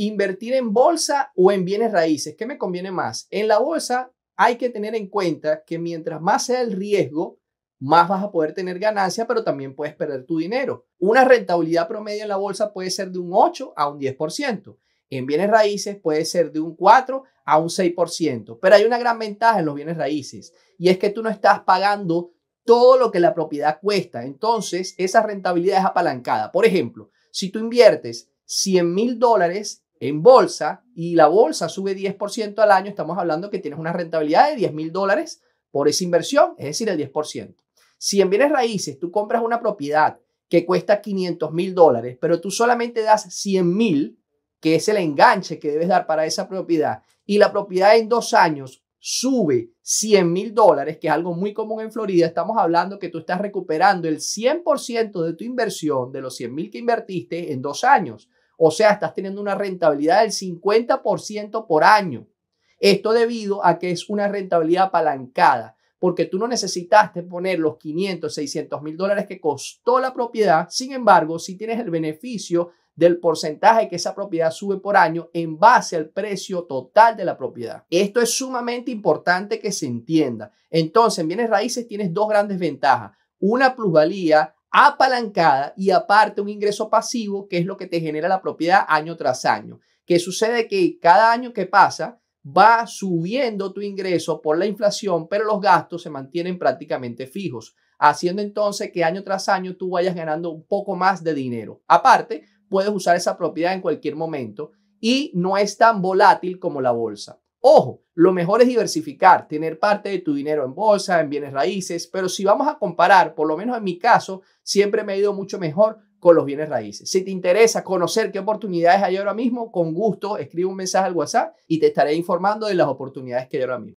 invertir en bolsa o en bienes raíces. ¿Qué me conviene más? En la bolsa hay que tener en cuenta que mientras más sea el riesgo, más vas a poder tener ganancia, pero también puedes perder tu dinero. Una rentabilidad promedio en la bolsa puede ser de un 8 a un 10%. En bienes raíces puede ser de un 4 a un 6%. Pero hay una gran ventaja en los bienes raíces y es que tú no estás pagando todo lo que la propiedad cuesta. Entonces, esa rentabilidad es apalancada. Por ejemplo, si tú inviertes 100 mil dólares en bolsa y la bolsa sube 10% al año, estamos hablando que tienes una rentabilidad de 10 mil dólares por esa inversión, es decir, el 10%. Si en bienes raíces tú compras una propiedad que cuesta 500 mil dólares, pero tú solamente das 100 mil, que es el enganche que debes dar para esa propiedad, y la propiedad en dos años sube 100 mil dólares, que es algo muy común en Florida, estamos hablando que tú estás recuperando el 100% de tu inversión, de los 100 mil que invertiste en dos años. O sea, estás teniendo una rentabilidad del 50% por año. Esto debido a que es una rentabilidad apalancada, porque tú no necesitaste poner los 500, 600 mil dólares que costó la propiedad. Sin embargo, si tienes el beneficio del porcentaje que esa propiedad sube por año en base al precio total de la propiedad. Esto es sumamente importante que se entienda. Entonces, en bienes raíces tienes dos grandes ventajas. Una plusvalía apalancada y aparte un ingreso pasivo, que es lo que te genera la propiedad año tras año. Que sucede que cada año que pasa va subiendo tu ingreso por la inflación, pero los gastos se mantienen prácticamente fijos, haciendo entonces que año tras año tú vayas ganando un poco más de dinero. Aparte, puedes usar esa propiedad en cualquier momento y no es tan volátil como la bolsa. Ojo, lo mejor es diversificar, tener parte de tu dinero en bolsa, en bienes raíces, pero si vamos a comparar, por lo menos en mi caso, siempre me ha ido mucho mejor con los bienes raíces. Si te interesa conocer qué oportunidades hay ahora mismo, con gusto escribe un mensaje al WhatsApp y te estaré informando de las oportunidades que hay ahora mismo.